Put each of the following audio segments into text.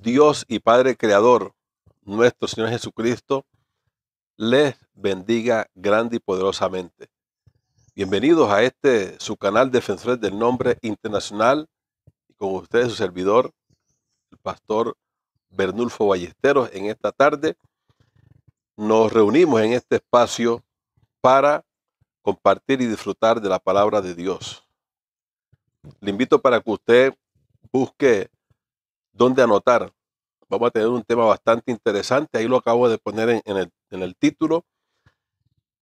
Dios y Padre Creador, nuestro Señor Jesucristo, les bendiga grande y poderosamente. Bienvenidos a este su canal Defensores del Nombre Internacional y con ustedes su servidor, el pastor Bernulfo Ballesteros, en esta tarde. Nos reunimos en este espacio para compartir y disfrutar de la palabra de Dios. Le invito para que usted busque dónde anotar. Vamos a tener un tema bastante interesante, ahí lo acabo de poner en, el, título.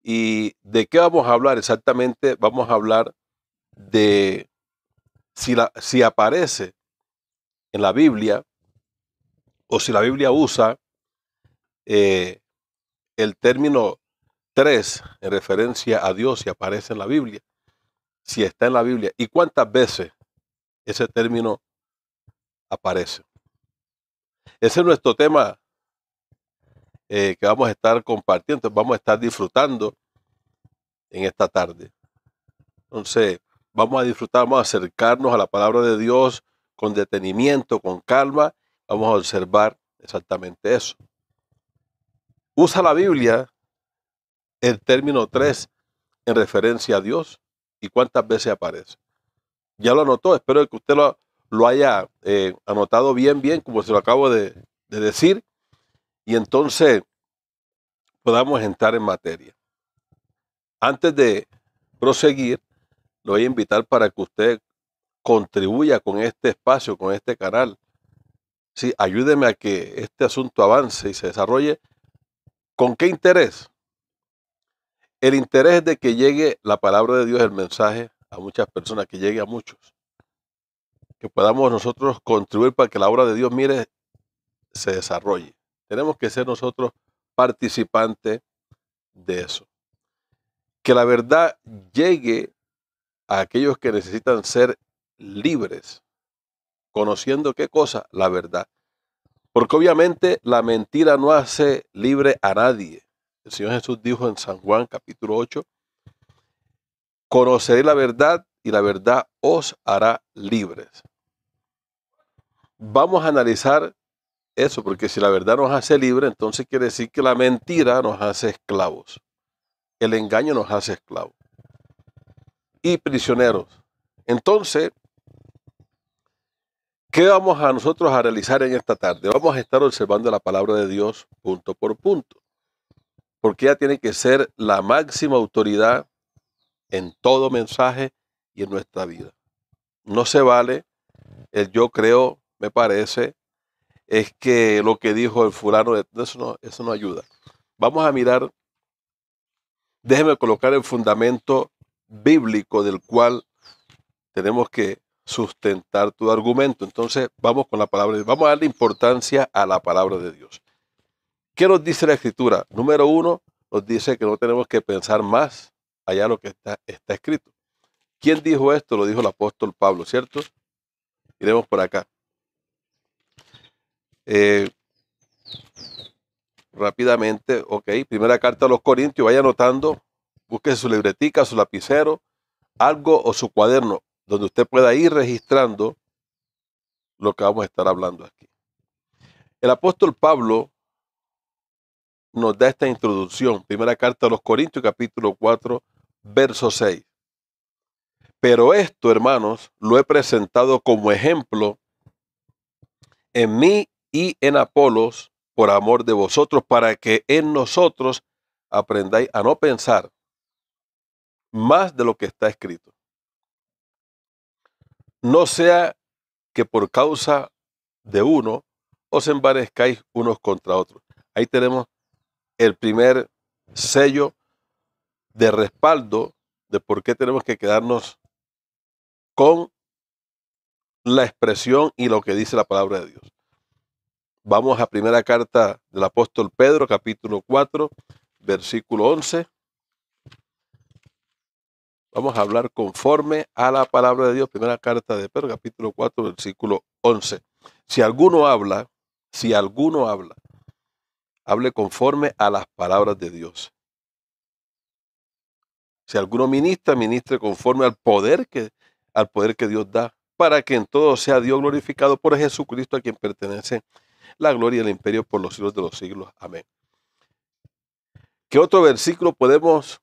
¿Y de qué vamos a hablar exactamente? Vamos a hablar de si, la, si aparece en la Biblia o si la Biblia usa eh, el término tres en referencia a Dios, si aparece en la Biblia, si está en la Biblia y cuántas veces ese término aparece. Ese es nuestro tema eh, que vamos a estar compartiendo, vamos a estar disfrutando en esta tarde. Entonces, vamos a disfrutar, vamos a acercarnos a la palabra de Dios con detenimiento, con calma. Vamos a observar exactamente eso. Usa la Biblia el término 3 en referencia a Dios y cuántas veces aparece. Ya lo anotó, espero que usted lo, lo haya eh, anotado bien, bien, como se lo acabo de, decir, y entonces podamos entrar en materia. Antes de proseguir, lo voy a invitar para que usted contribuya con este espacio, con este canal. Sí, ayúdeme a que este asunto avance y se desarrolle. ¿Con qué interés? El interés de que llegue la palabra de Dios, el mensaje a muchas personas, que llegue a muchos que podamos nosotros contribuir para que la obra de Dios, mire, se desarrolle. Tenemos que ser nosotros participantes de eso. Que la verdad llegue a aquellos que necesitan ser libres, conociendo qué cosa, la verdad. Porque obviamente la mentira no hace libre a nadie. El Señor Jesús dijo en San Juan capítulo 8, conoceréis la verdad y la verdad os hará libres vamos a analizar eso, porque si la verdad nos hace libre, entonces quiere decir que la mentira nos hace esclavos. El engaño nos hace esclavos. Y prisioneros. Entonces, ¿qué vamos a nosotros a realizar en esta tarde? Vamos a estar observando la palabra de Dios punto por punto. Porque ella tiene que ser la máxima autoridad en todo mensaje y en nuestra vida. No se vale el eh, yo creo me parece, es que lo que dijo el fulano, eso no, eso no ayuda. Vamos a mirar, déjeme colocar el fundamento bíblico del cual tenemos que sustentar tu argumento. Entonces, vamos con la palabra Vamos a darle importancia a la palabra de Dios. ¿Qué nos dice la escritura? Número uno, nos dice que no tenemos que pensar más allá de lo que está, está escrito. ¿Quién dijo esto? Lo dijo el apóstol Pablo, ¿cierto? Iremos por acá. Eh, rápidamente, ok, primera carta a los Corintios, vaya anotando, busque su libretica, su lapicero, algo o su cuaderno, donde usted pueda ir registrando lo que vamos a estar hablando aquí. El apóstol Pablo nos da esta introducción, primera carta a los Corintios, capítulo 4, verso 6. Pero esto, hermanos, lo he presentado como ejemplo en mí y en Apolos por amor de vosotros, para que en nosotros aprendáis a no pensar más de lo que está escrito. No sea que por causa de uno os embarezcáis unos contra otros. Ahí tenemos el primer sello de respaldo de por qué tenemos que quedarnos con la expresión y lo que dice la palabra de Dios. Vamos a primera carta del apóstol Pedro, capítulo 4, versículo 11. Vamos a hablar conforme a la palabra de Dios. Primera carta de Pedro, capítulo 4, versículo 11. Si alguno habla, si alguno habla, hable conforme a las palabras de Dios. Si alguno ministra, ministre conforme al poder que, al poder que Dios da, para que en todo sea Dios glorificado por Jesucristo a quien pertenece la gloria y el imperio por los siglos de los siglos. Amén. ¿Qué otro versículo podemos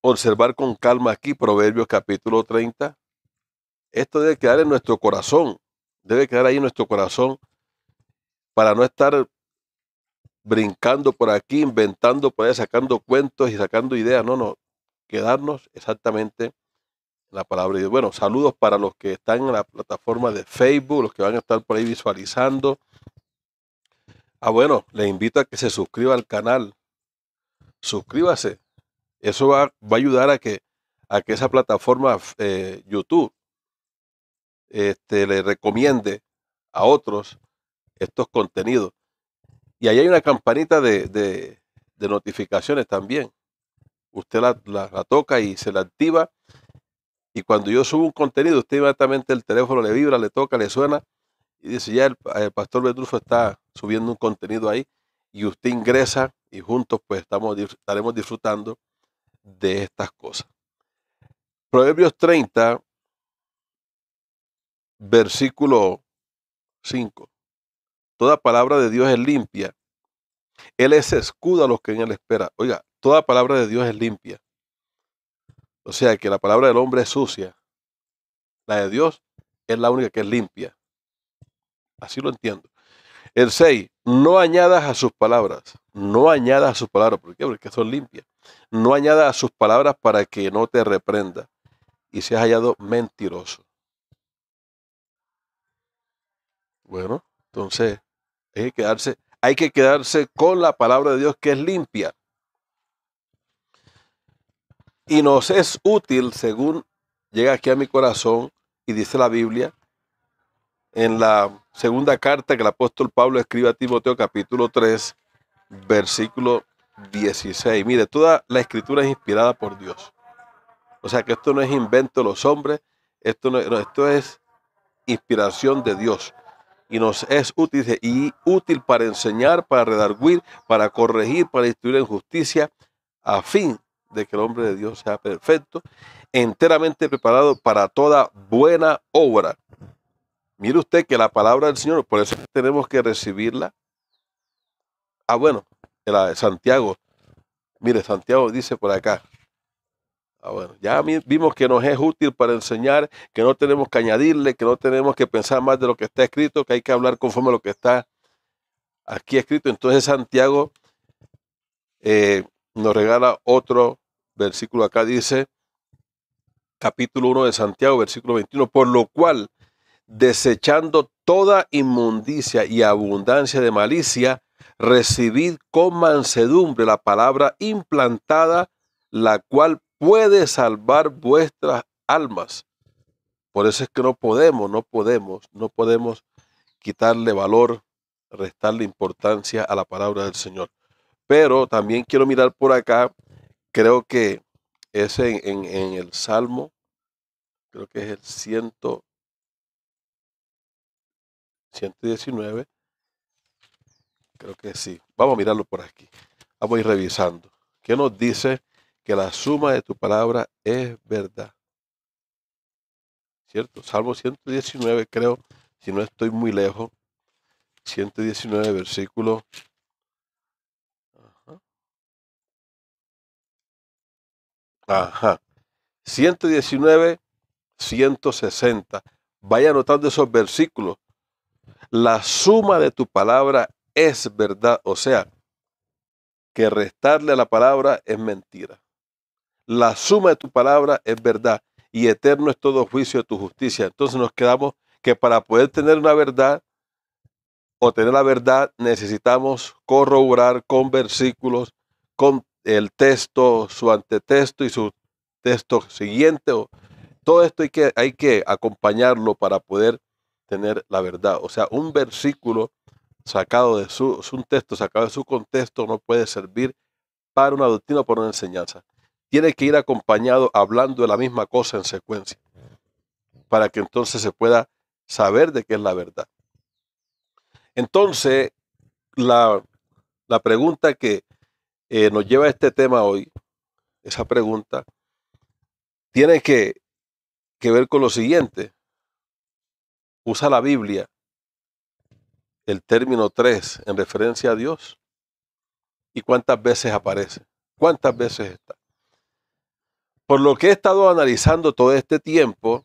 observar con calma aquí? Proverbios capítulo 30. Esto debe quedar en nuestro corazón, debe quedar ahí en nuestro corazón para no estar brincando por aquí, inventando por ahí, sacando cuentos y sacando ideas. No, no, quedarnos exactamente la palabra de Dios. Bueno, saludos para los que están en la plataforma de Facebook, los que van a estar por ahí visualizando, Ah, bueno, le invito a que se suscriba al canal. Suscríbase. Eso va, a ayudar a que, a que esa plataforma eh, YouTube este, le recomiende a otros estos contenidos. Y ahí hay una campanita de, notificaciones también. Usted la, la, toca y se la activa. Y cuando yo subo un contenido, usted inmediatamente el teléfono le vibra, le toca, le suena y dice, ya el, eh, pastor Betrufo está subiendo un contenido ahí y usted ingresa y juntos pues estamos, estaremos disfrutando de estas cosas. Proverbios 30, versículo 5. Toda palabra de Dios es limpia. Él es escudo a los que en él espera. Oiga, toda palabra de Dios es limpia. O sea que la palabra del hombre es sucia. La de Dios es la única que es limpia. Así lo entiendo. El 6, no añadas a sus palabras. No añadas a sus palabras. ¿Por qué? Porque son limpias. No añadas a sus palabras para que no te reprenda y seas hallado mentiroso. Bueno, entonces hay que quedarse, hay que quedarse con la palabra de Dios que es limpia. Y nos es útil, según llega aquí a mi corazón y dice la Biblia, en la segunda carta que el apóstol Pablo escribe a Timoteo capítulo 3, versículo 16. Mire, toda la escritura es inspirada por Dios. O sea que esto no es invento de los hombres, esto, esto es inspiración de Dios. Y nos es útil, y útil para enseñar, para redarguir, para corregir, para instruir en justicia, a fin de que el hombre de Dios sea perfecto, enteramente preparado para toda buena obra. Mire usted que la palabra del Señor, por eso tenemos que recibirla. Ah, bueno, la de Santiago. Mire, Santiago dice por acá. Ah, bueno, ya vimos que nos es útil para enseñar, que no tenemos que añadirle, que no tenemos que pensar más de lo que está escrito, que hay que hablar conforme a lo que está aquí escrito. Entonces Santiago eh, nos regala otro versículo acá, dice capítulo 1 de Santiago, versículo 21, por lo cual desechando toda inmundicia y abundancia de malicia, recibid con mansedumbre la palabra implantada, la cual puede salvar vuestras almas. Por eso es que no podemos, no podemos, no podemos quitarle valor, restarle importancia a la palabra del Señor. Pero también quiero mirar por acá, creo que es en, el Salmo, creo que es el ciento 119. Creo que sí. Vamos a mirarlo por aquí. Vamos a ir revisando. ¿Qué nos dice que la suma de tu palabra es verdad? ¿Cierto? Salmo 119, creo, si no estoy muy lejos. 119, versículo Ajá. 119, 160. Vaya anotando esos versículos la suma de tu palabra es verdad. O sea, que restarle a la palabra es mentira. La suma de tu palabra es verdad y eterno es todo juicio de tu justicia. Entonces nos quedamos que para poder tener una verdad o tener la verdad necesitamos corroborar con versículos, con el texto, su antetexto y su texto siguiente. Todo esto hay que, hay que acompañarlo para poder tener la verdad. O sea, un versículo sacado de su, un texto sacado de su contexto no puede servir para una doctrina o para una enseñanza. Tiene que ir acompañado hablando de la misma cosa en secuencia, para que entonces se pueda saber de qué es la verdad. Entonces, la, pregunta que eh, nos lleva a este tema hoy, esa pregunta, tiene que, que ver con lo siguiente usa la Biblia el término tres en referencia a Dios? ¿Y cuántas veces aparece? ¿Cuántas veces está? Por lo que he estado analizando todo este tiempo,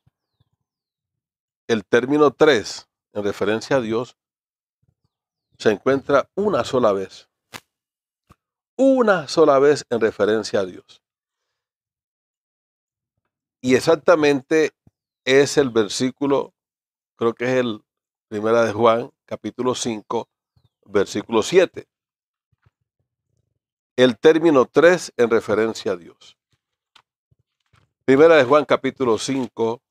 el término tres en referencia a Dios se encuentra una sola vez. Una sola vez en referencia a Dios. Y exactamente es el versículo creo que es el primera de Juan, capítulo 5, versículo 7. El término 3 en referencia a Dios. Primera de Juan, capítulo 5,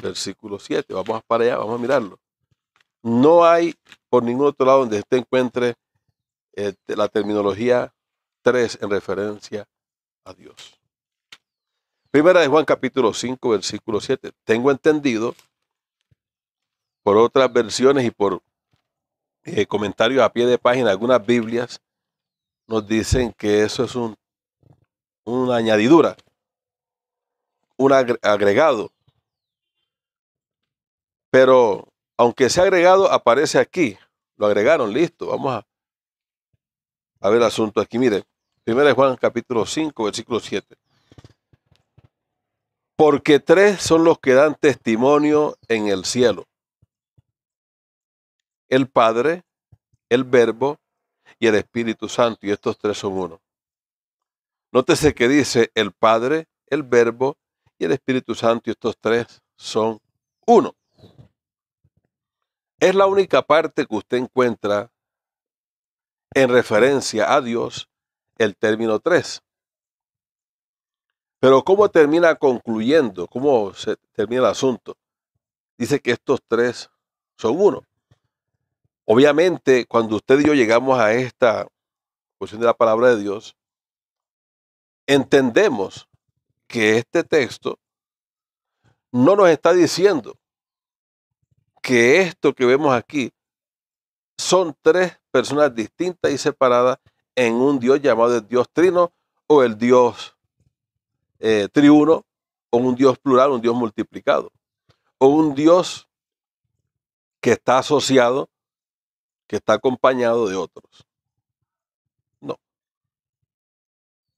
versículo 7. Vamos para allá, vamos a mirarlo. No hay por ningún otro lado donde se encuentre este, la terminología 3 en referencia a Dios. Primera de Juan capítulo 5, versículo 7. Tengo entendido por otras versiones y por eh, comentarios a pie de página, algunas Biblias nos dicen que eso es un, una añadidura, un agregado. Pero aunque sea agregado, aparece aquí. Lo agregaron, listo. Vamos a, a ver el asunto aquí. Mire, 1 Juan capítulo 5, versículo 7. Porque tres son los que dan testimonio en el cielo el Padre, el Verbo y el Espíritu Santo. Y estos tres son uno. Nótese que dice el Padre, el Verbo y el Espíritu Santo. Y estos tres son uno. Es la única parte que usted encuentra en referencia a Dios el término tres. Pero ¿cómo termina concluyendo? ¿Cómo se termina el asunto? Dice que estos tres son uno. Obviamente, cuando usted y yo llegamos a esta cuestión de la palabra de Dios, entendemos que este texto no nos está diciendo que esto que vemos aquí son tres personas distintas y separadas en un Dios llamado el Dios Trino o el Dios eh, Triuno o un Dios plural, un Dios multiplicado o un Dios que está asociado que está acompañado de otros. No.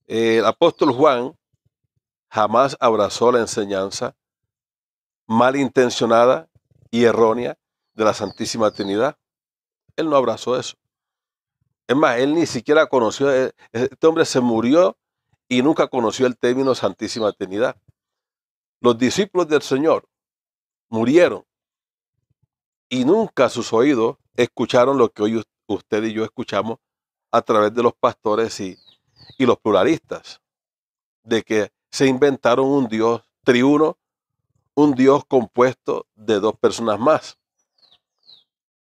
El apóstol Juan jamás abrazó la enseñanza malintencionada y errónea de la Santísima Trinidad. Él no abrazó eso. Es más, él ni siquiera conoció, eh, este hombre se murió y nunca conoció el término Santísima Trinidad. Los discípulos del Señor murieron y nunca sus oídos escucharon lo que hoy usted y yo escuchamos a través de los pastores y, los pluralistas, de que se inventaron un Dios triuno, un Dios compuesto de dos personas más.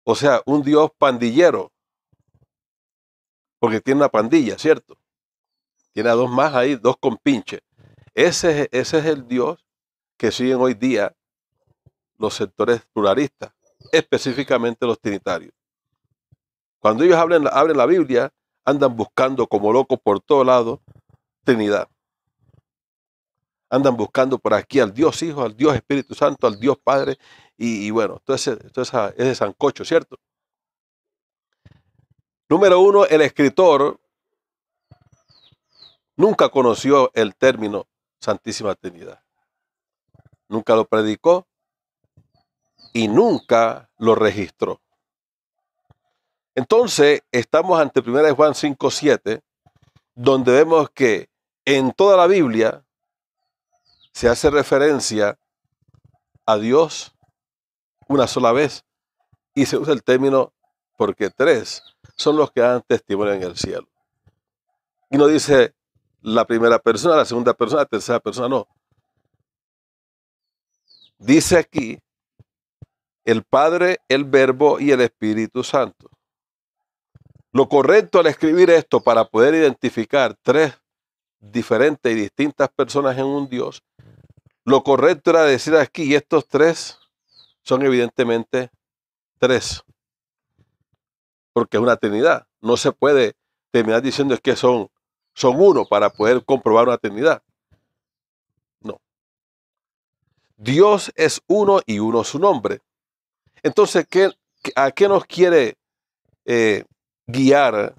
O sea, un Dios pandillero, porque tiene una pandilla, ¿cierto? Tiene a dos más ahí, dos con Ese, ese es el Dios que siguen hoy día los sectores pluralistas específicamente los trinitarios. Cuando ellos abren, la Biblia, andan buscando como locos por todos lados Trinidad. Andan buscando por aquí al Dios Hijo, al Dios Espíritu Santo, al Dios Padre, y, bueno, entonces, entonces es de sancocho, ¿cierto? Número uno, el escritor nunca conoció el término Santísima Trinidad. Nunca lo predicó, y nunca lo registró. Entonces, estamos ante 1 Juan 5.7, donde vemos que en toda la Biblia se hace referencia a Dios una sola vez y se usa el término porque tres son los que dan testimonio en el cielo. Y no dice la primera persona, la segunda persona, la tercera persona, no. Dice aquí el Padre, el Verbo y el Espíritu Santo. Lo correcto al escribir esto para poder identificar tres diferentes y distintas personas en un Dios, lo correcto era decir aquí, estos tres son evidentemente tres, porque es una Trinidad. No se puede terminar diciendo es que son, son uno para poder comprobar una Trinidad. No. Dios es uno y uno su nombre. Entonces, ¿a qué nos quiere eh, guiar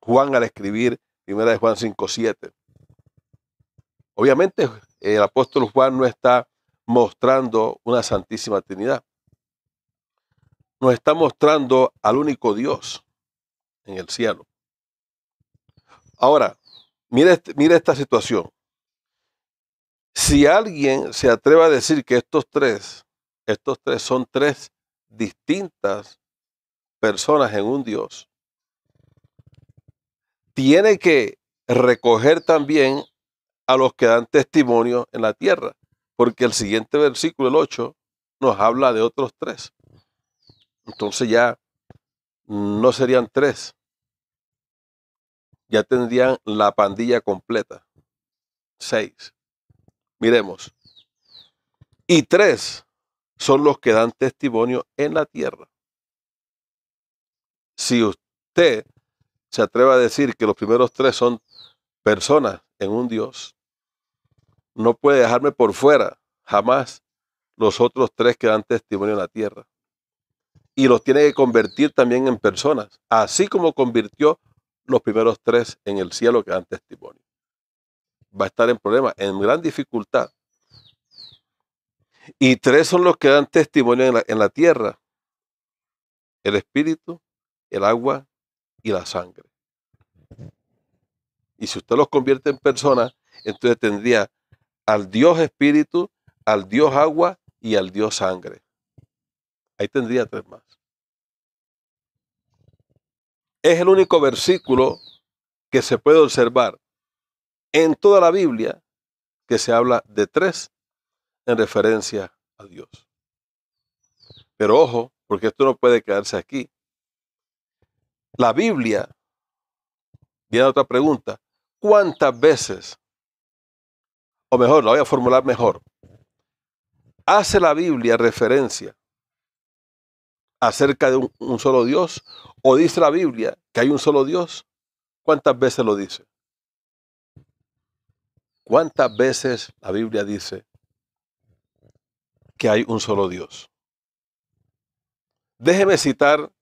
Juan al escribir 1 de Juan 5.7? Obviamente, el apóstol Juan no está mostrando una santísima Trinidad. Nos está mostrando al único Dios en el cielo. Ahora, mire, este, esta situación. Si alguien se atreve a decir que estos tres, estos tres son tres distintas personas en un Dios, tiene que recoger también a los que dan testimonio en la tierra, porque el siguiente versículo, el 8, nos habla de otros tres. Entonces ya no serían tres, ya tendrían la pandilla completa. Seis. Miremos. Y tres son los que dan testimonio en la tierra. Si usted se atreve a decir que los primeros tres son personas en un Dios, no puede dejarme por fuera jamás los otros tres que dan testimonio en la tierra. Y los tiene que convertir también en personas, así como convirtió los primeros tres en el cielo que dan testimonio. Va a estar en problema, en gran dificultad, y tres son los que dan testimonio en la, tierra. El espíritu, el agua y la sangre. Y si usted los convierte en personas, entonces tendría al Dios espíritu, al Dios agua y al Dios sangre. Ahí tendría tres más. Es el único versículo que se puede observar en toda la Biblia que se habla de tres en referencia a Dios. Pero ojo, porque esto no puede quedarse aquí. La Biblia, viene otra pregunta, ¿cuántas veces, o mejor, la voy a formular mejor, hace la Biblia referencia acerca de un, un, solo Dios? ¿O dice la Biblia que hay un solo Dios? ¿Cuántas veces lo dice? ¿Cuántas veces la Biblia dice que hay un solo Dios. Déjeme citar,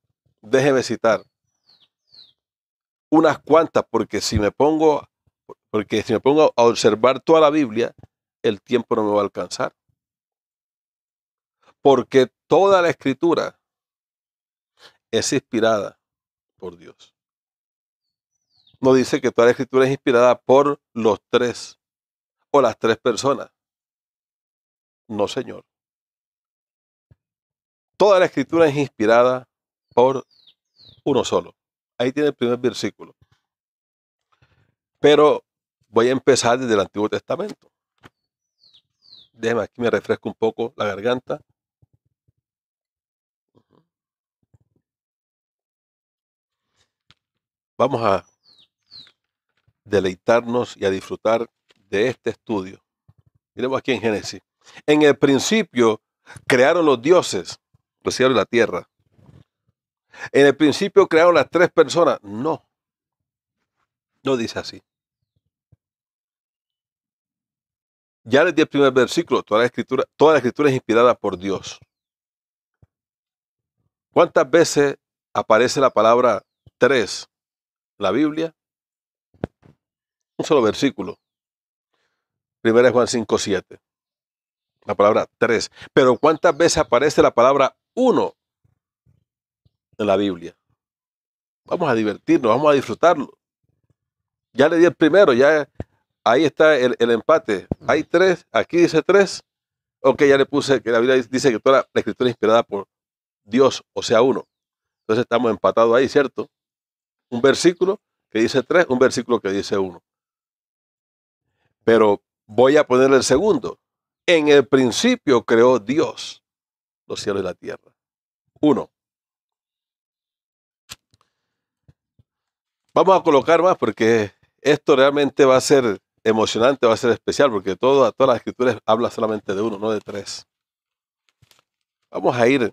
déjeme citar unas cuantas, porque si me pongo, porque si me pongo a observar toda la Biblia, el tiempo no me va a alcanzar. Porque toda la escritura es inspirada por Dios. No dice que toda la escritura es inspirada por los tres o las tres personas. No, Señor. Toda la escritura es inspirada por uno solo. Ahí tiene el primer versículo. Pero voy a empezar desde el Antiguo Testamento. Déjeme aquí, me refresco un poco la garganta. Vamos a deleitarnos y a disfrutar de este estudio. Miremos aquí en Génesis. En el principio crearon los dioses la tierra. En el principio crearon las tres personas. No. No dice así. Ya les di el primer versículo. Toda la escritura, toda la escritura es inspirada por Dios. ¿Cuántas veces aparece la palabra tres la Biblia? Un solo versículo. Primera Juan 5, 7. La palabra tres. Pero ¿cuántas veces aparece la palabra uno en la Biblia. Vamos a divertirnos, vamos a disfrutarlo. Ya le di el primero, ya ahí está el, empate. Hay tres, aquí dice tres. Ok, ya le puse que la Biblia dice que toda la, escritura es inspirada por Dios, o sea, uno. Entonces estamos empatados ahí, ¿cierto? Un versículo que dice tres, un versículo que dice uno. Pero voy a poner el segundo. En el principio creó Dios los cielos y la tierra. Uno. Vamos a colocar más porque esto realmente va a ser emocionante, va a ser especial, porque todas las escrituras habla solamente de uno, no de tres. Vamos a ir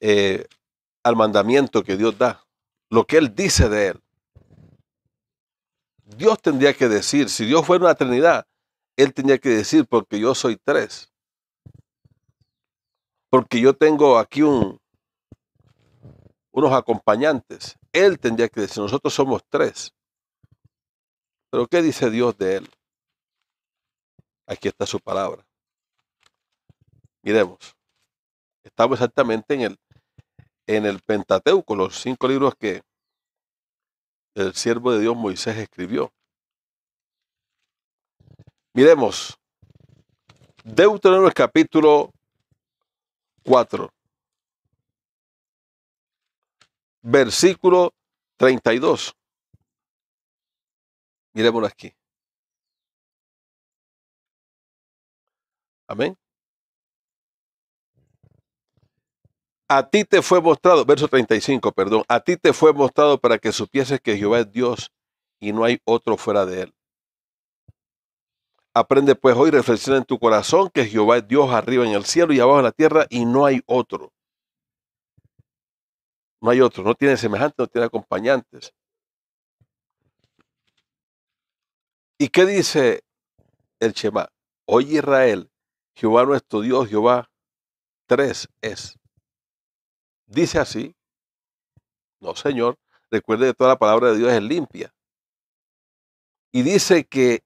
eh, al mandamiento que Dios da, lo que Él dice de Él. Dios tendría que decir, si Dios fuera una Trinidad, Él tendría que decir, porque yo soy tres porque yo tengo aquí un, unos acompañantes. Él tendría que decir, nosotros somos tres. Pero ¿qué dice Dios de él? Aquí está su palabra. Miremos. Estamos exactamente en el, en el Pentateuco, los cinco libros que el siervo de Dios Moisés escribió. Miremos. Deuteronomio capítulo 4, versículo 32. Miremoslo aquí. Amén. A ti te fue mostrado, verso 35, perdón, a ti te fue mostrado para que supieses que Jehová es Dios y no hay otro fuera de él. Aprende pues hoy, reflexiona en tu corazón que Jehová es Dios arriba en el cielo y abajo en la tierra y no hay otro. No hay otro, no tiene semejante, no tiene acompañantes. ¿Y qué dice el Shema? Oye Israel, Jehová nuestro Dios, Jehová tres es. Dice así. No, Señor, recuerde que toda la palabra de Dios es limpia. Y dice que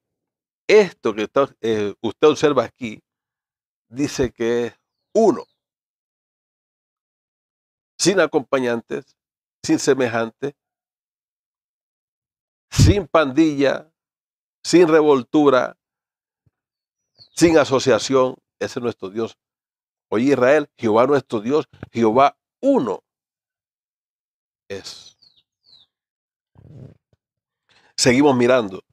esto que eh, usted observa aquí dice que es uno, sin acompañantes, sin semejantes, sin pandilla, sin revoltura, sin asociación. Ese es nuestro Dios. Oye Israel, Jehová nuestro Dios, Jehová uno es. Seguimos mirando.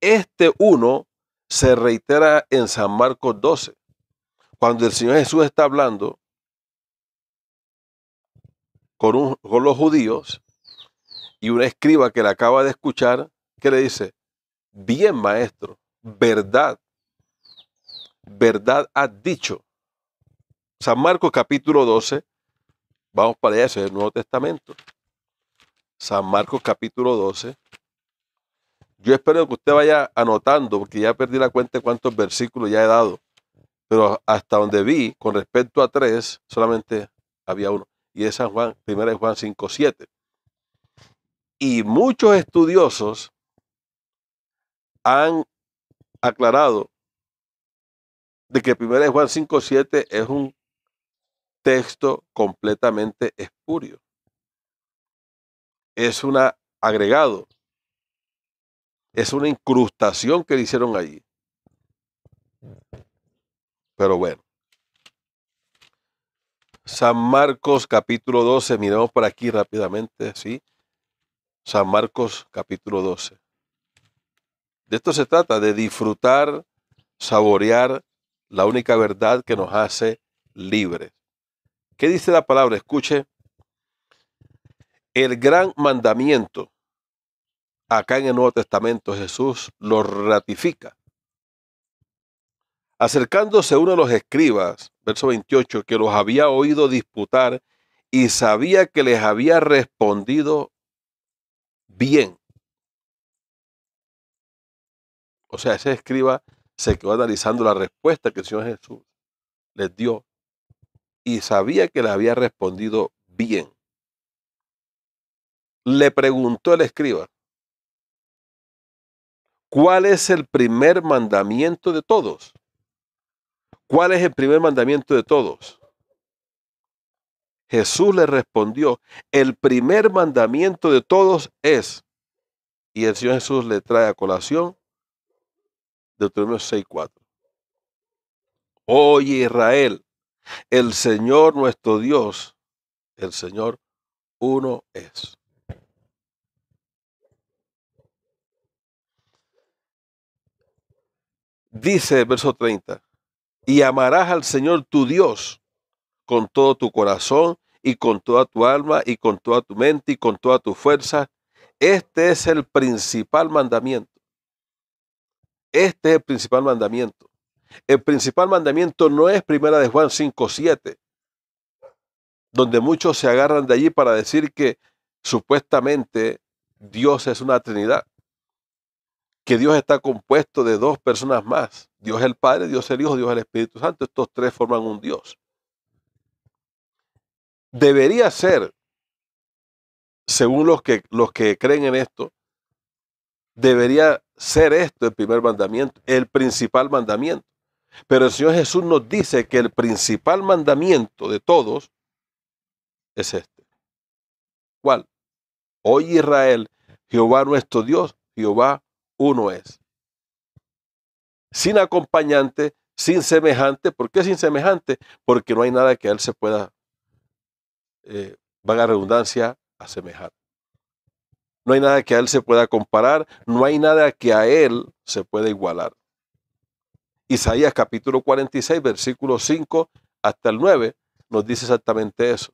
Este uno se reitera en San Marcos 12, cuando el Señor Jesús está hablando con, los judíos y una escriba que le acaba de escuchar, que le dice, bien maestro, verdad, verdad has dicho. San Marcos capítulo 12, vamos para allá, eso es el Nuevo Testamento. San Marcos capítulo 12, yo espero que usted vaya anotando, porque ya perdí la cuenta de cuántos versículos ya he dado. Pero hasta donde vi, con respecto a tres, solamente había uno. Y es San Juan, primera de Juan 5.7. Y muchos estudiosos han aclarado de que primera de Juan 5.7 es un texto completamente espurio. Es un agregado es una incrustación que le hicieron allí. Pero bueno. San Marcos capítulo 12, Miremos por aquí rápidamente, ¿sí? San Marcos capítulo 12. De esto se trata, de disfrutar, saborear la única verdad que nos hace libres. ¿Qué dice la palabra? Escuche. El gran mandamiento acá en el Nuevo Testamento Jesús lo ratifica. Acercándose uno de los escribas, verso 28, que los había oído disputar y sabía que les había respondido bien. O sea, ese escriba se quedó analizando la respuesta que el Señor Jesús les dio y sabía que les había respondido bien. Le preguntó el escriba, ¿Cuál es el primer mandamiento de todos? ¿Cuál es el primer mandamiento de todos? Jesús le respondió, el primer mandamiento de todos es, y el Señor Jesús le trae a colación Deuteronomio 6.4. Oye Israel, el Señor nuestro Dios, el Señor uno es. dice el verso 30, y amarás al Señor tu Dios con todo tu corazón y con toda tu alma y con toda tu mente y con toda tu fuerza. Este es el principal mandamiento. Este es el principal mandamiento. El principal mandamiento no es primera de Juan 5.7, donde muchos se agarran de allí para decir que supuestamente Dios es una Trinidad que Dios está compuesto de dos personas más. Dios el Padre, Dios el Hijo, Dios el Espíritu Santo. Estos tres forman un Dios. Debería ser, según los que, los que creen en esto, debería ser esto el primer mandamiento, el principal mandamiento. Pero el Señor Jesús nos dice que el principal mandamiento de todos es este. ¿Cuál? Hoy Israel, Jehová nuestro Dios, Jehová uno es. Sin acompañante, sin semejante. ¿Por qué sin semejante? Porque no hay nada que a él se pueda, eh, vaga redundancia, asemejar. No hay nada que a él se pueda comparar, no hay nada que a él se pueda igualar. Isaías capítulo 46, versículo 5 hasta el 9, nos dice exactamente eso.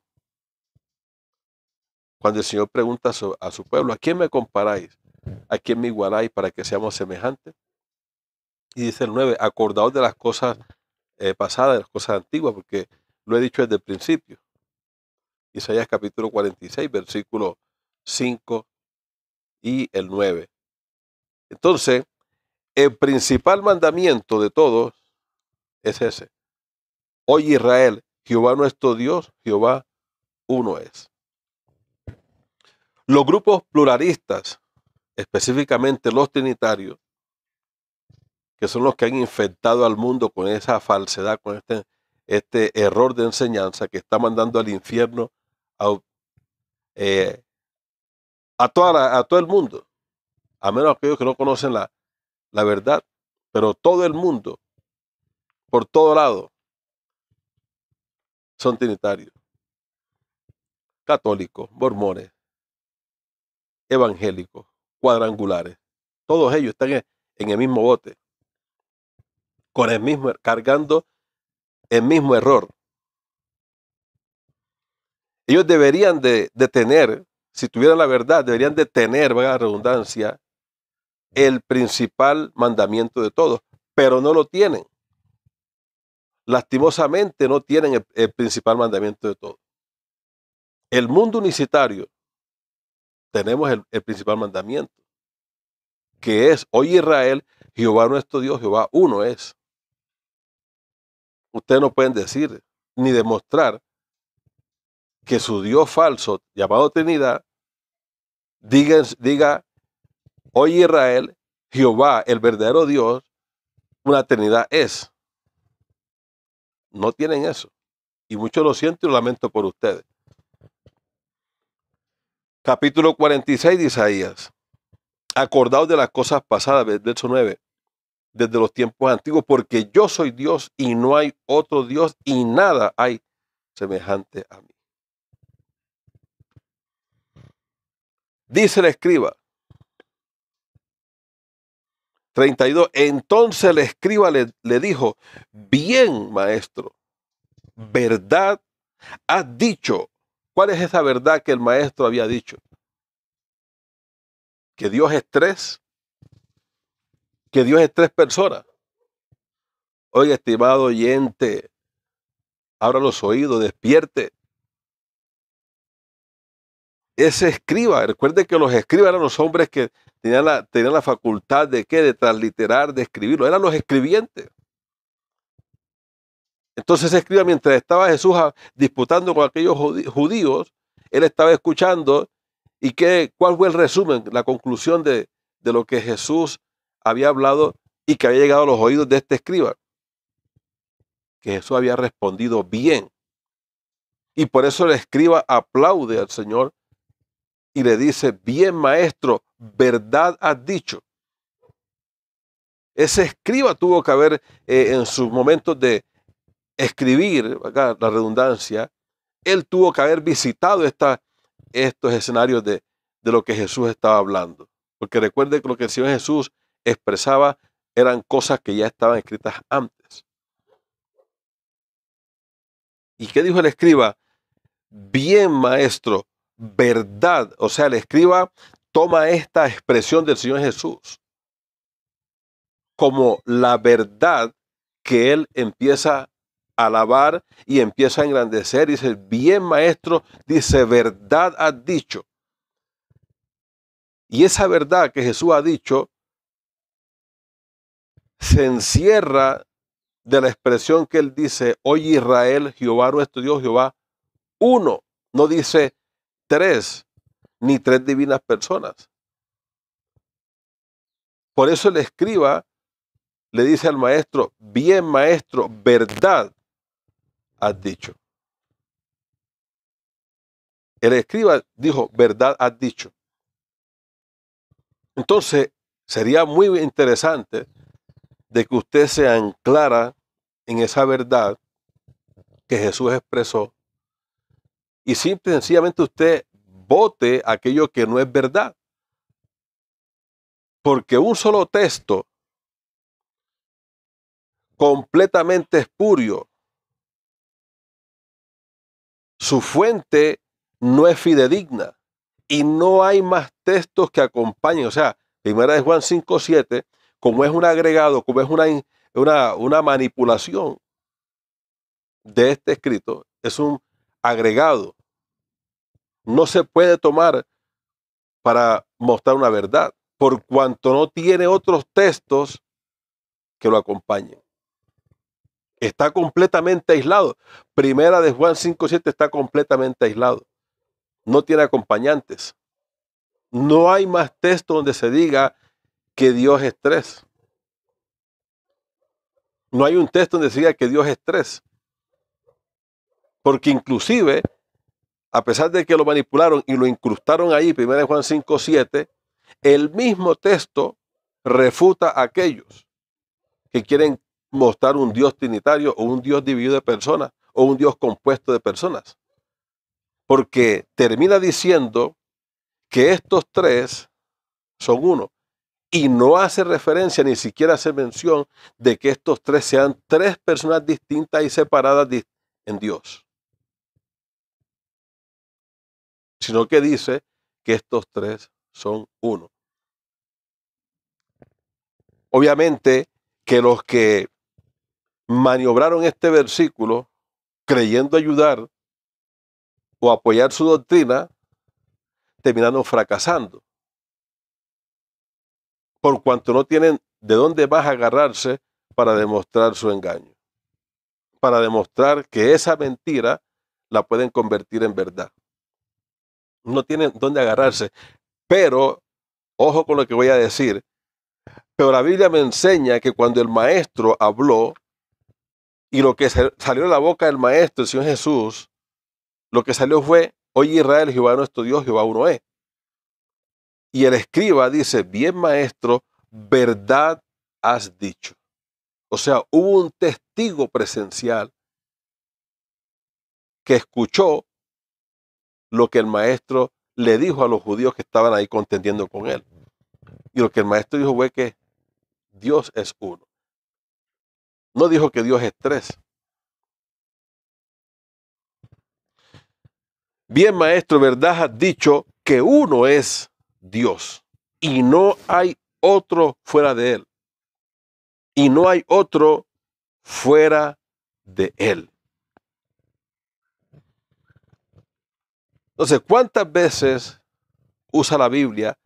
Cuando el Señor pregunta a su pueblo, ¿a quién me comparáis? a quién me igualáis para que seamos semejantes. Y dice el 9, acordaos de las cosas eh, pasadas, de las cosas antiguas, porque lo he dicho desde el principio. Isaías capítulo 46, versículo 5 y el 9. Entonces, el principal mandamiento de todos es ese. Oye Israel, Jehová nuestro Dios, Jehová uno es. Los grupos pluralistas específicamente los trinitarios, que son los que han infectado al mundo con esa falsedad, con este, este error de enseñanza que está mandando al infierno a, eh, a todo el mundo, a menos aquellos que no conocen la verdad, pero todo el mundo, por todo lado, son trinitarios, católicos, mormones, evangélicos, cuadrangulares. Todos ellos están en el mismo bote, con el mismo, cargando el mismo error. Ellos deberían de, tener, si tuvieran la verdad, deberían de tener, vaya la redundancia, el principal mandamiento de todos, pero no lo tienen. Lastimosamente no tienen el, el principal mandamiento de todos. El mundo unicitario tenemos el, principal mandamiento, que es, hoy Israel, Jehová nuestro Dios, Jehová uno es. Ustedes no pueden decir ni demostrar que su Dios falso, llamado Trinidad, diga, diga Israel, Jehová, el verdadero Dios, una Trinidad es. No tienen eso. Y mucho lo siento y lo lamento por ustedes capítulo 46 de Isaías. Acordaos de las cosas pasadas, verso 9, desde los tiempos antiguos, porque yo soy Dios y no hay otro Dios y nada hay semejante a mí. Dice el escriba. 32. Entonces el escriba le, le dijo, bien maestro, verdad has dicho ¿Cuál es esa verdad que el maestro había dicho? Que Dios es tres, que Dios es tres personas. Oye, estimado oyente, abra los oídos, despierte. Ese escriba, recuerde que los escribas eran los hombres que tenían la, tenían la facultad de qué, de transliterar, de escribirlo, eran los escribientes. Entonces escriba, mientras estaba Jesús ah, disputando con aquellos judíos, él estaba escuchando y cuál fue el resumen, la conclusión de, lo que Jesús había hablado y que había llegado a los oídos de este escriba. Que Jesús había respondido bien. Y por eso el escriba aplaude al Señor y le dice, bien maestro, verdad has dicho. Ese escriba tuvo que haber eh, en sus momentos de, escribir, acá la redundancia, él tuvo que haber visitado estos escenarios de, lo que Jesús estaba hablando. Porque recuerde que lo que el Señor Jesús expresaba eran cosas que ya estaban escritas antes. ¿Y qué dijo el escriba? Bien, maestro, verdad. O sea, el escriba toma esta expresión del Señor Jesús como la verdad que él empieza alabar y empieza a engrandecer. Dice, bien maestro, dice, verdad has dicho. Y esa verdad que Jesús ha dicho se encierra de la expresión que él dice, hoy Israel, Jehová nuestro Dios, Jehová, uno, no dice tres, ni tres divinas personas. Por eso el escriba le dice al maestro, bien maestro, verdad has dicho. El escriba dijo, verdad has dicho. Entonces, sería muy interesante de que usted se anclara en esa verdad que Jesús expresó y simple y sencillamente usted vote aquello que no es verdad. Porque un solo texto completamente espurio, su fuente no es fidedigna y no hay más textos que acompañen. O sea, primera de Juan 5.7, como es un agregado, como es una, una, una manipulación de este escrito, es un agregado. No se puede tomar para mostrar una verdad, por cuanto no tiene otros textos que lo acompañen está completamente aislado. Primera de Juan 5.7 está completamente aislado. No tiene acompañantes. No hay más texto donde se diga que Dios es tres. No hay un texto donde se diga que Dios es tres. Porque inclusive, a pesar de que lo manipularon y lo incrustaron ahí, Primera de Juan 5.7, el mismo texto refuta a aquellos que quieren mostrar un Dios trinitario o un Dios dividido de personas o un Dios compuesto de personas. Porque termina diciendo que estos tres son uno. Y no hace referencia, ni siquiera hace mención de que estos tres sean tres personas distintas y separadas en Dios. Sino que dice que estos tres son uno. Obviamente que los que maniobraron este versículo creyendo ayudar o apoyar su doctrina, terminaron fracasando. Por cuanto no tienen de dónde a agarrarse para demostrar su engaño, para demostrar que esa mentira la pueden convertir en verdad. No tienen dónde agarrarse, pero, ojo con lo que voy a decir, pero la Biblia me enseña que cuando el maestro habló, y lo que salió de la boca del maestro, el Señor Jesús, lo que salió fue, oye Israel, Jehová nuestro Dios, Jehová uno es. Y el escriba dice, bien maestro, verdad has dicho. O sea, hubo un testigo presencial que escuchó lo que el maestro le dijo a los judíos que estaban ahí contendiendo con él. Y lo que el maestro dijo fue que Dios es uno. No dijo que Dios es tres. Bien, maestro, ¿verdad? Has dicho que uno es Dios y no hay otro fuera de Él. Y no hay otro fuera de Él. Entonces, ¿cuántas veces usa la Biblia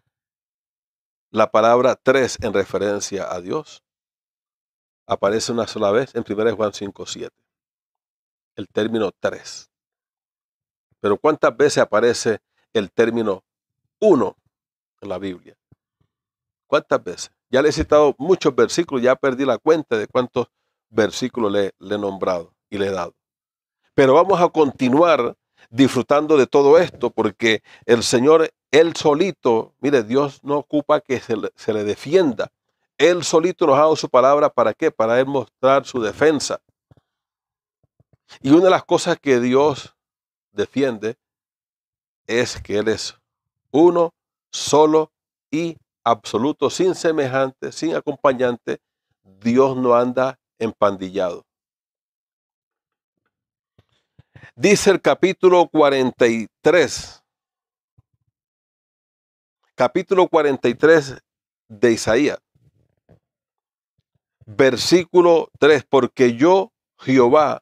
la palabra tres en referencia a Dios? aparece una sola vez en 1 Juan 5.7, el término 3. Pero ¿cuántas veces aparece el término uno en la Biblia? ¿Cuántas veces? Ya le he citado muchos versículos, ya perdí la cuenta de cuántos versículos le, he nombrado y le he dado. Pero vamos a continuar disfrutando de todo esto porque el Señor, Él solito, mire, Dios no ocupa que se se le defienda él solito nos ha dado su palabra para qué? Para él su defensa. Y una de las cosas que Dios defiende es que Él es uno, solo y absoluto, sin semejante, sin acompañante. Dios no anda empandillado. Dice el capítulo 43, capítulo 43 de Isaías versículo 3, porque yo, Jehová,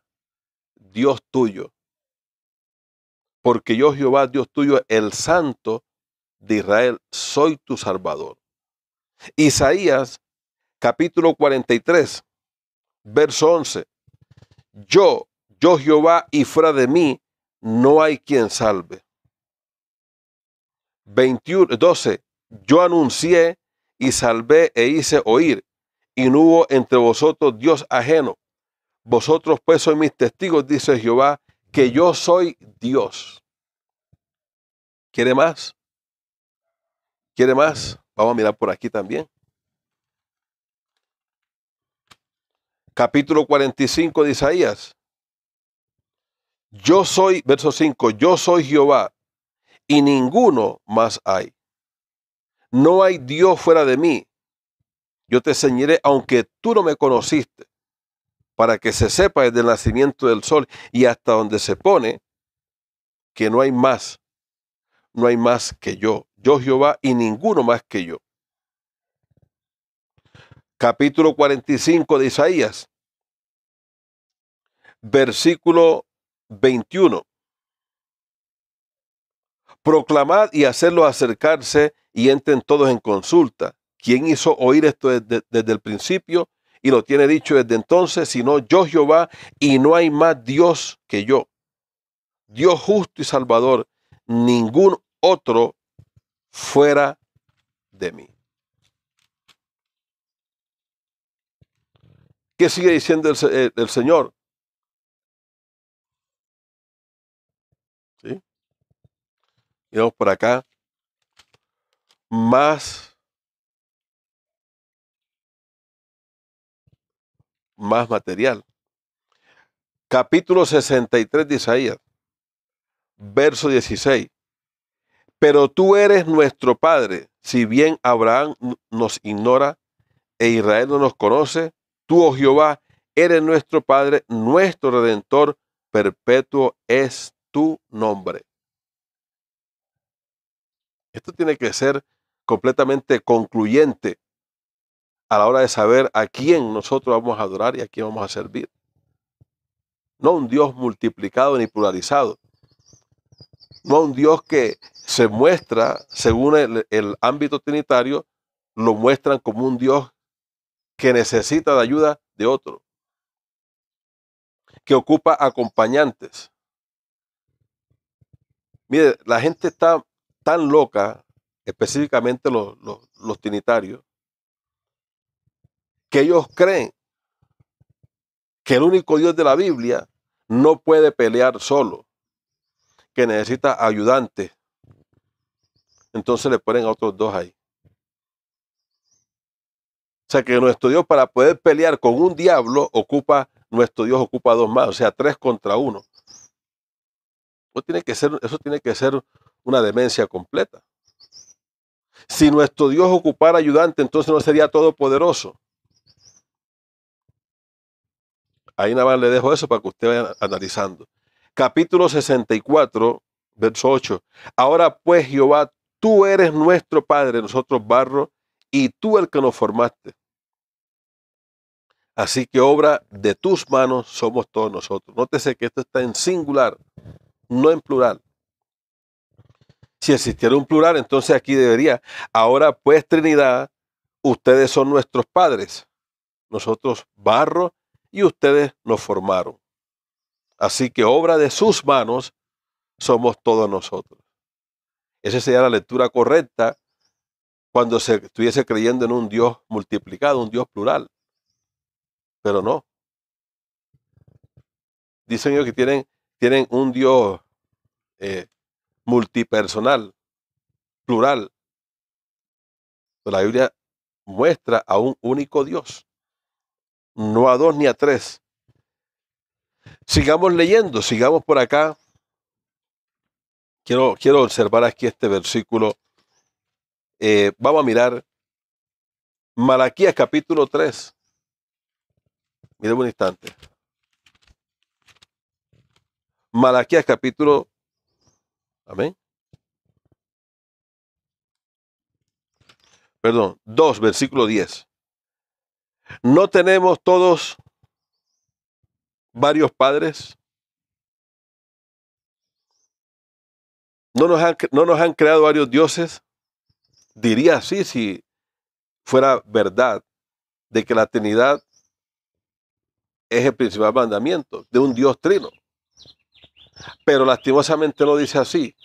Dios tuyo, porque yo, Jehová, Dios tuyo, el santo de Israel, soy tu salvador. Isaías capítulo 43, verso 11. Yo, yo Jehová, y fuera de mí no hay quien salve. 21, 12. Yo anuncié y salvé e hice oír y no hubo entre vosotros Dios ajeno. Vosotros pues sois mis testigos, dice Jehová, que yo soy Dios. ¿Quiere más? ¿Quiere más? Vamos a mirar por aquí también. Capítulo 45 de Isaías. Yo soy, verso 5, yo soy Jehová y ninguno más hay. No hay Dios fuera de mí, yo te enseñaré, aunque tú no me conociste, para que se sepa desde el nacimiento del sol y hasta donde se pone que no hay más, no hay más que yo, yo Jehová y ninguno más que yo. Capítulo 45 de Isaías, versículo 21. Proclamad y hacerlo acercarse y entren todos en consulta ¿Quién hizo oír esto desde, el principio y lo tiene dicho desde entonces, sino yo Jehová, y no hay más Dios que yo. Dios justo y salvador, ningún otro fuera de mí. ¿Qué sigue diciendo el, Señor? ¿Sí? por acá. Más más material. Capítulo 63 de Isaías, verso 16. Pero tú eres nuestro Padre, si bien Abraham nos ignora e Israel no nos conoce, tú, oh Jehová, eres nuestro Padre, nuestro Redentor, perpetuo es tu nombre. Esto tiene que ser completamente concluyente a la hora de saber a quién nosotros vamos a adorar y a quién vamos a servir. No un Dios multiplicado ni pluralizado. No un Dios que se muestra, según el, ámbito trinitario, lo muestran como un Dios que necesita la ayuda de otro, que ocupa acompañantes. Mire, la gente está tan loca, específicamente los trinitarios, que ellos creen que el único Dios de la Biblia no puede pelear solo, que necesita ayudante. Entonces le ponen a otros dos ahí. O sea que nuestro Dios para poder pelear con un diablo ocupa, nuestro Dios ocupa dos más, o sea, tres contra uno. Eso tiene que ser, eso tiene que ser una demencia completa. Si nuestro Dios ocupara ayudante, entonces no sería todopoderoso. Ahí nada más le dejo eso para que usted vaya analizando. Capítulo 64, verso 8. Ahora pues, Jehová, tú eres nuestro Padre, nosotros barro, y tú el que nos formaste. Así que obra de tus manos somos todos nosotros. Nótese que esto está en singular, no en plural. Si existiera un plural, entonces aquí debería. Ahora pues, Trinidad, ustedes son nuestros padres. Nosotros barro y ustedes nos formaron. Así que obra de sus manos somos todos nosotros. Esa sería la lectura correcta cuando se estuviese creyendo en un Dios multiplicado, un Dios plural. Pero no. Dicen ellos que tienen, tienen un Dios eh, multipersonal, plural. Pero la Biblia muestra a un único Dios no a dos ni a tres. Sigamos leyendo, sigamos por acá. Quiero, quiero observar aquí este versículo. Eh, vamos a mirar Malaquías capítulo 3. Miren un instante. Malaquías capítulo... Amén. Perdón, dos versículo diez. ¿No tenemos todos varios padres? ¿No nos, han, ¿No nos han, creado varios dioses? Diría así si fuera verdad de que la Trinidad es el principal mandamiento de un Dios trino. Pero lastimosamente no dice así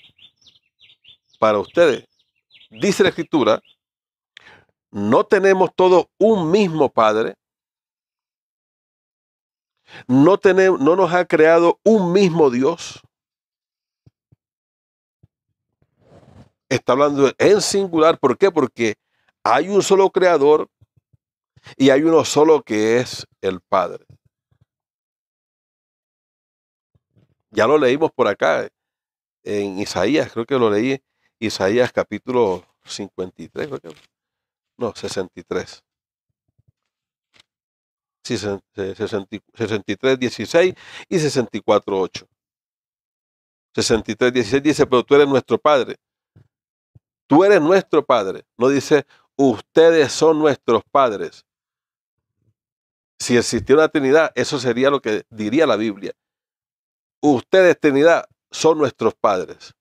para ustedes. Dice la Escritura no tenemos todos un mismo Padre, no, tenemos, no nos ha creado un mismo Dios. Está hablando en singular, ¿por qué? Porque hay un solo creador y hay uno solo que es el Padre. Ya lo leímos por acá en Isaías, creo que lo leí, Isaías capítulo 53, creo que. No, 63. 63, 16 y 64, 8. 63, 16 dice, pero tú eres nuestro padre. Tú eres nuestro padre. No dice, ustedes son nuestros padres. Si existiera una Trinidad, eso sería lo que diría la Biblia. Ustedes, Trinidad, son nuestros padres.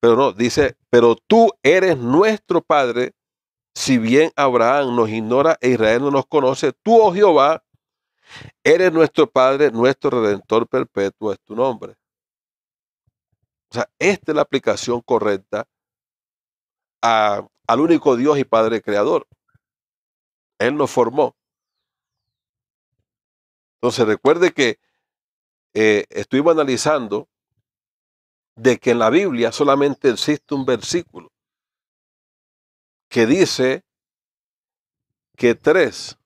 Pero no, dice, pero tú eres nuestro padre si bien Abraham nos ignora e Israel no nos conoce, tú, oh Jehová, eres nuestro Padre, nuestro Redentor perpetuo es tu nombre. O sea, esta es la aplicación correcta al único Dios y Padre Creador. Él nos formó. Entonces, recuerde que eh, estuvimos analizando de que en la Biblia solamente existe un versículo que dice que tres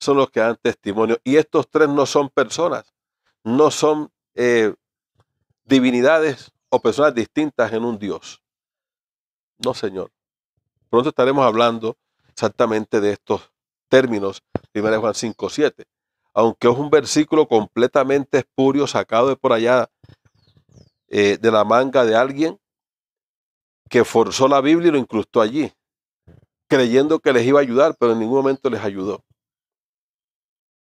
son los que dan testimonio. Y estos tres no son personas, no son eh, divinidades o personas distintas en un Dios. No, Señor. Pronto estaremos hablando exactamente de estos términos, 1 Juan 5, 7. Aunque es un versículo completamente espurio, sacado de por allá eh, de la manga de alguien, que forzó la Biblia y lo incrustó allí, creyendo que les iba a ayudar, pero en ningún momento les ayudó.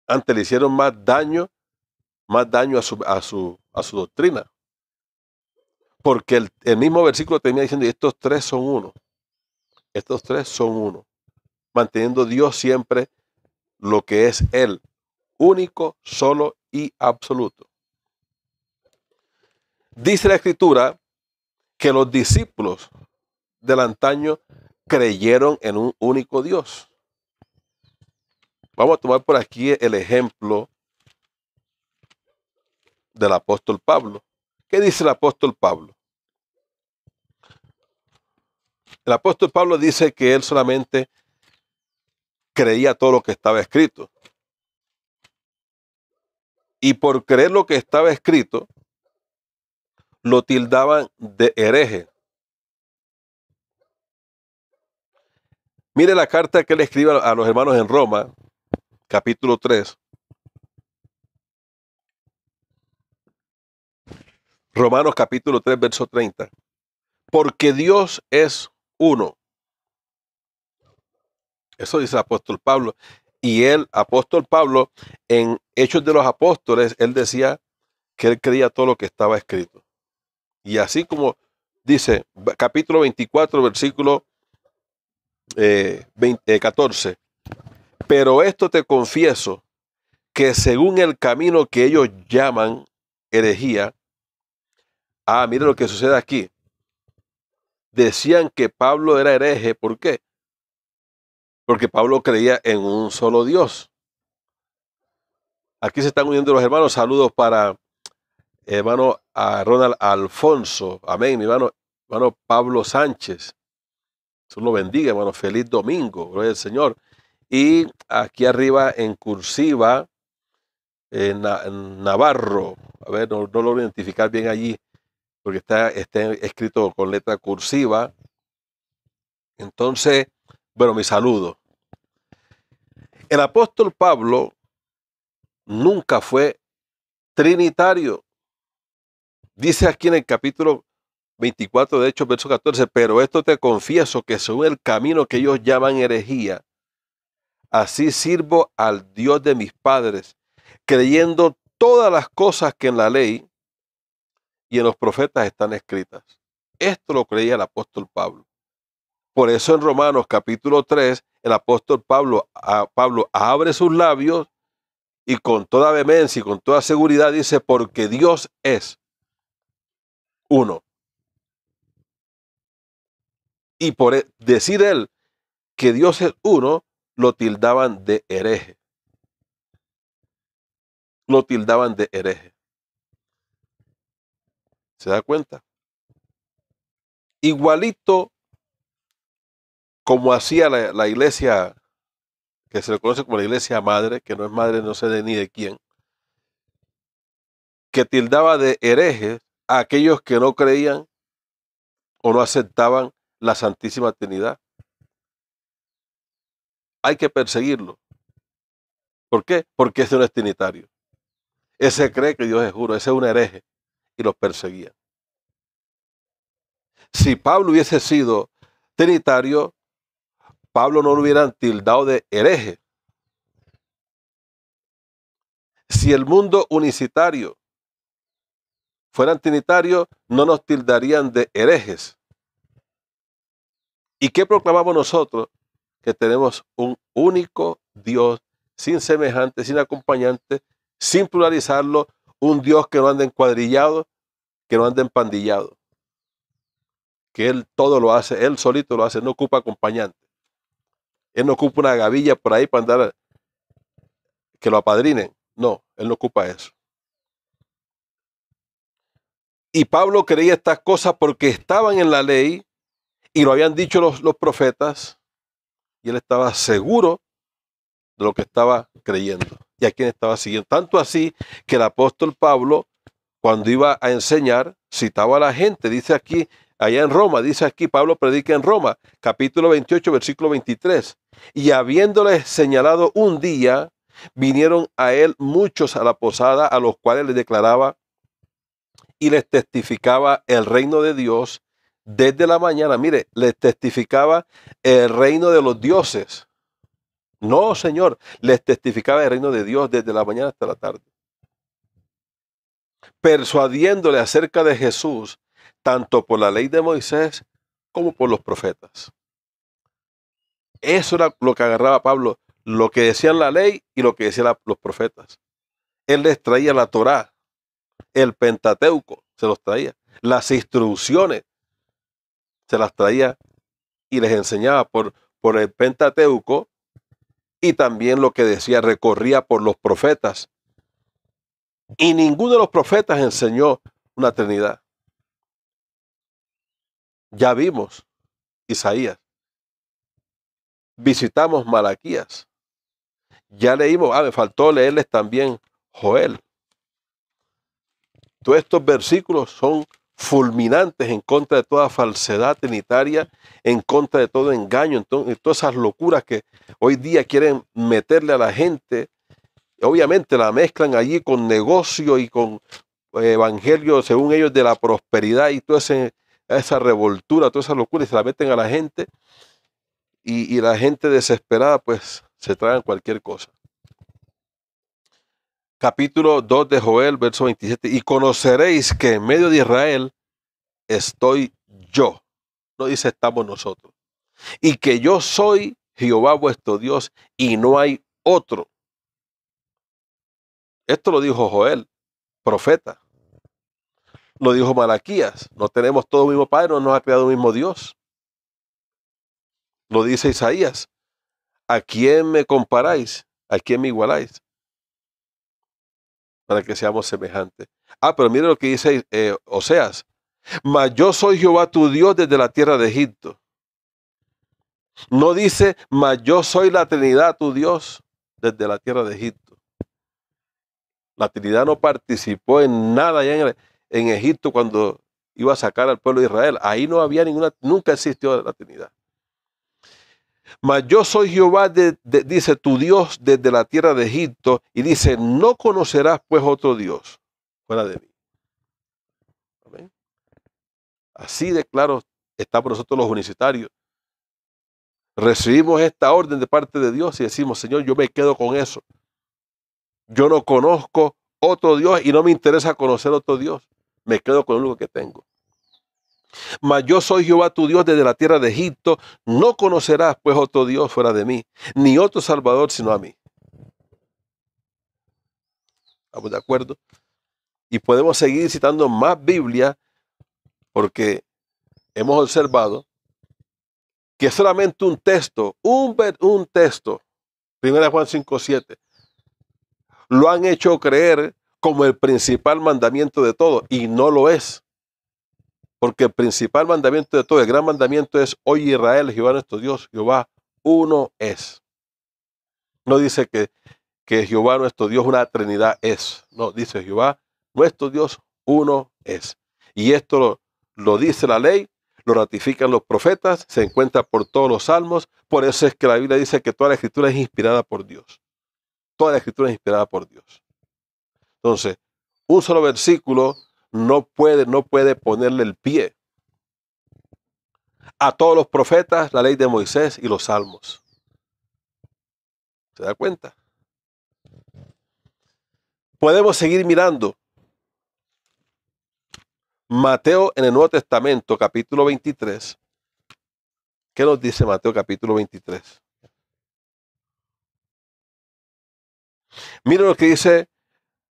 Antes le hicieron más daño, más daño a su, doctrina. Porque el, mismo versículo termina diciendo, y estos tres son uno. Estos tres son uno. Manteniendo Dios siempre lo que es Él. Único, solo y absoluto. Dice la escritura que los discípulos del antaño creyeron en un único Dios. Vamos a tomar por aquí el ejemplo del apóstol Pablo. ¿Qué dice el apóstol Pablo? El apóstol Pablo dice que él solamente creía todo lo que estaba escrito. Y por creer lo que estaba escrito, lo tildaban de hereje. Mire la carta que le escribe a los hermanos en Roma, capítulo 3. Romanos capítulo 3, verso 30. Porque Dios es uno. Eso dice el apóstol Pablo. Y el apóstol Pablo, en Hechos de los Apóstoles, él decía que él creía todo lo que estaba escrito. Y así como dice capítulo 24, versículo 14, eh, eh, pero esto te confieso, que según el camino que ellos llaman herejía, ah, mire lo que sucede aquí. Decían que Pablo era hereje, ¿por qué? Porque Pablo creía en un solo Dios. Aquí se están uniendo los hermanos. Saludos para hermano a Ronald Alfonso, amén, mi hermano, hermano Pablo Sánchez. Dios lo bendiga, hermano. Feliz domingo, gloria al Señor. Y aquí arriba en cursiva, en, Navarro. A ver, no, voy a identificar bien allí, porque está, está escrito con letra cursiva. Entonces, bueno, mi saludo. El apóstol Pablo nunca fue trinitario. Dice aquí en el capítulo 24 de hecho, verso 14, pero esto te confieso que según el camino que ellos llaman herejía, así sirvo al Dios de mis padres, creyendo todas las cosas que en la ley y en los profetas están escritas. Esto lo creía el apóstol Pablo. Por eso en Romanos capítulo 3, el apóstol Pablo, Pablo abre sus labios y con toda vehemencia y con toda seguridad dice, porque Dios es uno. Y por e, decir él que Dios es uno, lo tildaban de hereje. Lo tildaban de hereje. ¿Se da cuenta? Igualito como hacía la, iglesia, que se le conoce como la iglesia madre, que no es madre, no sé de ni de quién, que tildaba de hereje aquellos que no creían o no aceptaban la Santísima Trinidad. Hay que perseguirlo. ¿Por qué? Porque ese no es trinitario. Ese cree que Dios es juro, ese es un hereje y los perseguía. Si Pablo hubiese sido trinitario, Pablo no lo hubieran tildado de hereje. Si el mundo unicitario fueran trinitarios, no nos tildarían de herejes. ¿Y qué proclamamos nosotros? Que tenemos un único Dios, sin semejante, sin acompañante, sin pluralizarlo, un Dios que no anda encuadrillado, que no anda empandillado. Que Él todo lo hace, Él solito lo hace, no ocupa acompañante. Él no ocupa una gavilla por ahí para andar que lo apadrinen. No, Él no ocupa eso. Y Pablo creía estas cosas porque estaban en la ley y lo habían dicho los, profetas. Y él estaba seguro de lo que estaba creyendo y a quien estaba siguiendo. Tanto así que el apóstol Pablo, cuando iba a enseñar, citaba a la gente. Dice aquí, allá en Roma, dice aquí, Pablo predica en Roma, capítulo 28, versículo 23. Y habiéndole señalado un día, vinieron a él muchos a la posada, a los cuales le declaraba y les testificaba el reino de Dios desde la mañana. Mire, les testificaba el reino de los dioses. No, Señor, les testificaba el reino de Dios desde la mañana hasta la tarde. Persuadiéndole acerca de Jesús, tanto por la ley de Moisés como por los profetas. Eso era lo que agarraba Pablo, lo que decían la ley y lo que decían los profetas. Él les traía la Torá, el Pentateuco se los traía. Las instrucciones se las traía y les enseñaba por, por el Pentateuco y también lo que decía recorría por los profetas. Y ninguno de los profetas enseñó una Trinidad. Ya vimos Isaías. Visitamos Malaquías. Ya leímos, ah, me faltó leerles también Joel. Todos estos versículos son fulminantes en contra de toda falsedad trinitaria, en contra de todo engaño, entonces, todas esas locuras que hoy día quieren meterle a la gente. Obviamente la mezclan allí con negocio y con eh, evangelio, según ellos, de la prosperidad y toda esa revoltura, toda esa locura, y se la meten a la gente. Y, la gente desesperada, pues, se tragan cualquier cosa capítulo 2 de Joel, verso 27, y conoceréis que en medio de Israel estoy yo, no dice estamos nosotros, y que yo soy Jehová vuestro Dios y no hay otro. Esto lo dijo Joel, profeta. Lo dijo Malaquías, no tenemos todos el mismo Padre, no nos ha creado el mismo Dios. Lo dice Isaías, ¿a quién me comparáis? ¿A quién me igualáis? para que seamos semejantes. Ah, pero mire lo que dice eh, Oseas. Mas yo soy Jehová tu Dios desde la tierra de Egipto. No dice, mas yo soy la Trinidad tu Dios desde la tierra de Egipto. La Trinidad no participó en nada en, en Egipto cuando iba a sacar al pueblo de Israel. Ahí no había ninguna, nunca existió la Trinidad. Mas yo soy Jehová, dice tu Dios, desde la tierra de Egipto, y dice, no conocerás pues otro Dios fuera de mí. Así de claro está nosotros los unicitarios. Recibimos esta orden de parte de Dios y decimos, Señor, yo me quedo con eso. Yo no conozco otro Dios y no me interesa conocer otro Dios. Me quedo con lo único que tengo. Mas yo soy Jehová tu Dios desde la tierra de Egipto. No conocerás pues otro Dios fuera de mí, ni otro Salvador sino a mí. ¿Estamos de acuerdo? Y podemos seguir citando más Biblia porque hemos observado que solamente un texto, un, un texto, 1 Juan 7 lo han hecho creer como el principal mandamiento de todo y no lo es. Porque el principal mandamiento de todo, el gran mandamiento es, Hoy Israel, Jehová nuestro Dios, Jehová uno es. No dice que, que Jehová nuestro Dios una trinidad es. No, dice Jehová nuestro Dios uno es. Y esto lo, lo dice la ley, lo ratifican los profetas, se encuentra por todos los salmos. Por eso es que la Biblia dice que toda la escritura es inspirada por Dios. Toda la escritura es inspirada por Dios. Entonces, un solo versículo no puede, no puede ponerle el pie a todos los profetas, la ley de Moisés y los salmos. ¿Se da cuenta? Podemos seguir mirando. Mateo en el Nuevo Testamento, capítulo 23. ¿Qué nos dice Mateo capítulo 23? Miren lo que dice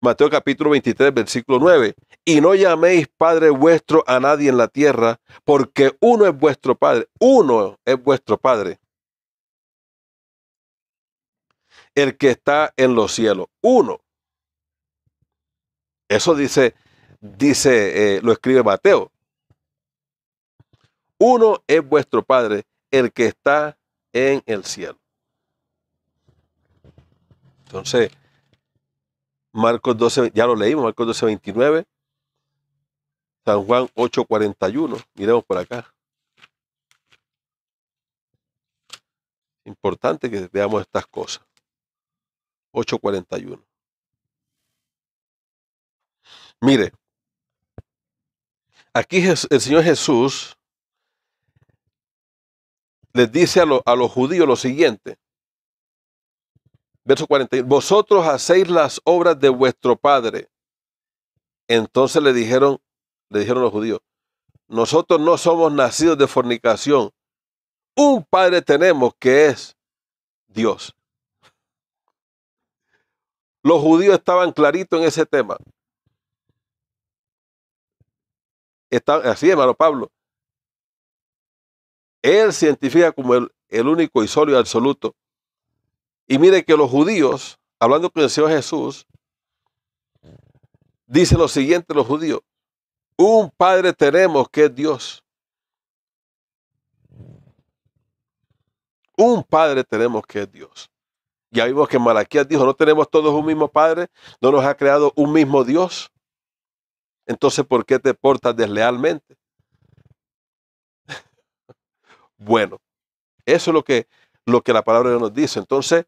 Mateo capítulo 23, versículo 9. Y no llaméis Padre vuestro a nadie en la tierra, porque uno es vuestro Padre, uno es vuestro Padre. El que está en los cielos, uno. Eso dice, dice, eh, lo escribe Mateo. Uno es vuestro Padre, el que está en el cielo. Entonces, Marcos 12, ya lo leímos, Marcos 12, 29. San Juan 8, 41. Miremos por acá. Importante que veamos estas cosas. 8, 41. Mire, aquí el Señor Jesús les dice a los judíos lo siguiente verso 41, vosotros hacéis las obras de vuestro padre. Entonces le dijeron, le dijeron los judíos, nosotros no somos nacidos de fornicación. Un padre tenemos que es Dios. Los judíos estaban claritos en ese tema. Está, así, hermano Pablo. Él se identifica como el, el único y sólido absoluto. Y mire que los judíos, hablando con el Señor Jesús, dice lo siguiente los judíos, un Padre tenemos que es Dios. Un Padre tenemos que es Dios. Ya vimos que Malaquías dijo, no tenemos todos un mismo Padre, no nos ha creado un mismo Dios. Entonces, ¿por qué te portas deslealmente? bueno, eso es lo que, lo que la palabra nos dice. Entonces,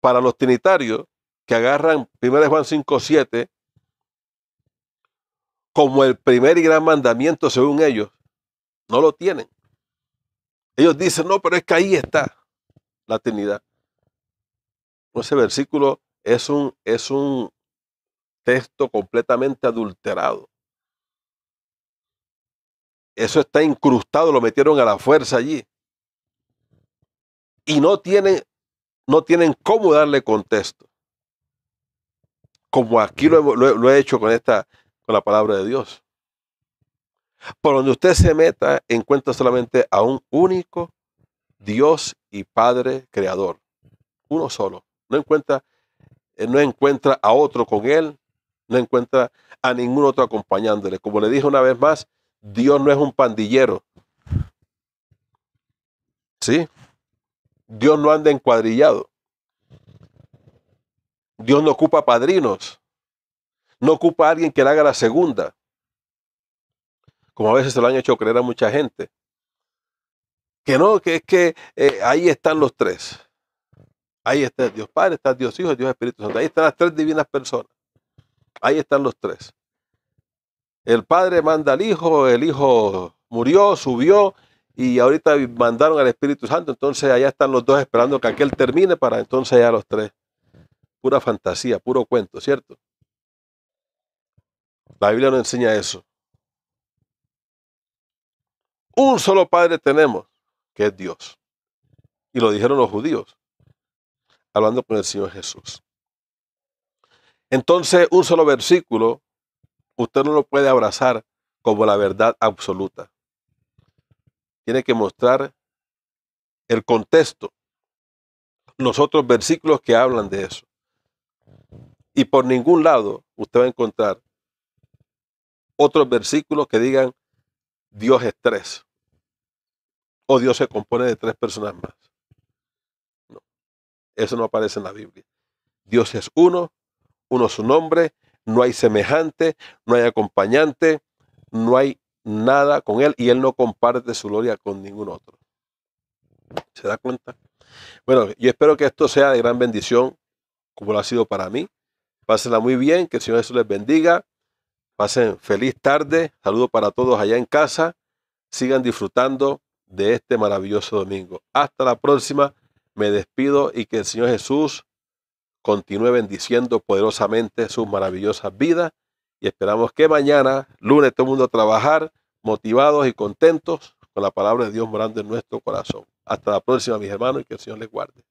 para los trinitarios que agarran 1 Juan 5, 7 como el primer y gran mandamiento según ellos, no lo tienen. Ellos dicen, no, pero es que ahí está la Trinidad. Ese versículo es un, es un texto completamente adulterado. Eso está incrustado, lo metieron a la fuerza allí. Y no tienen no tienen cómo darle contexto. Como aquí mm. lo he, hecho con, esta, con la palabra de Dios. Por donde usted se meta, encuentra solamente a un único Dios y Padre Creador. Uno solo. No encuentra, eh, no encuentra a otro con él, no encuentra a ningún otro acompañándole. Como le dije una vez más, Dios no es un pandillero. ¿Sí? Dios no anda encuadrillado. Dios no ocupa padrinos. No ocupa a alguien que le haga la segunda. Como a veces se lo han hecho creer a mucha gente. Que no, que es que eh, ahí están los tres. Ahí está Dios Padre, está Dios Hijo, Dios Espíritu Santo. Ahí están las tres divinas personas. Ahí están los tres. El Padre manda al Hijo, el Hijo murió, subió, y ahorita mandaron al Espíritu Santo, entonces allá están los dos esperando que aquel termine para entonces ya los tres. Pura fantasía, puro cuento, ¿cierto? La Biblia no enseña eso. Un solo Padre tenemos, que es Dios. Y lo dijeron los judíos, hablando con el Señor Jesús. Entonces, un solo versículo, usted no lo puede abrazar como la verdad absoluta tiene que mostrar el contexto, los otros versículos que hablan de eso. Y por ningún lado usted va a encontrar otros versículos que digan Dios es tres o Dios se compone de tres personas más. No, eso no aparece en la Biblia. Dios es uno, uno es su nombre, no hay semejante, no hay acompañante, no hay nada con él y él no comparte su gloria con ningún otro. ¿Se da cuenta? Bueno, yo espero que esto sea de gran bendición, como lo ha sido para mí. Pásenla muy bien, que el Señor Jesús les bendiga. Pasen feliz tarde. Saludo para todos allá en casa. Sigan disfrutando de este maravilloso domingo. Hasta la próxima. Me despido y que el Señor Jesús continúe bendiciendo poderosamente sus maravillosas vidas y esperamos que mañana, lunes, todo el mundo a trabajar motivados y contentos con la palabra de Dios morando en nuestro corazón. Hasta la próxima, mis hermanos, y que el Señor les guarde.